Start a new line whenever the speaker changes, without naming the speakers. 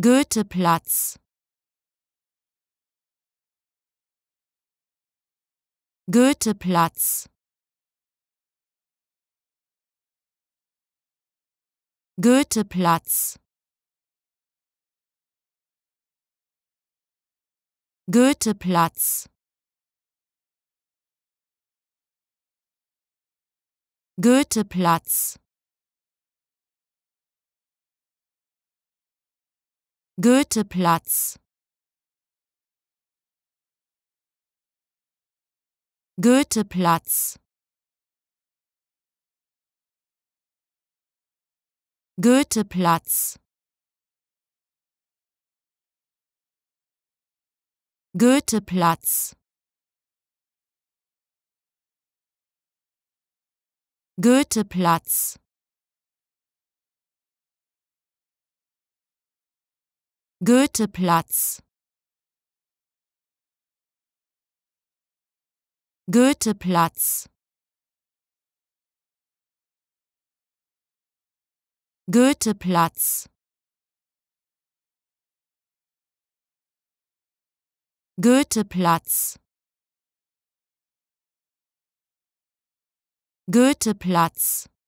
Goetheplatz Goetheplatz Goetheplatz Goetheplatz Goetheplatz Goetheplatz Goetheplatz Goetheplatz Goetheplatz Goetheplatz Goetheplatz Goetheplatz Goetheplatz Goetheplatz Goetheplatz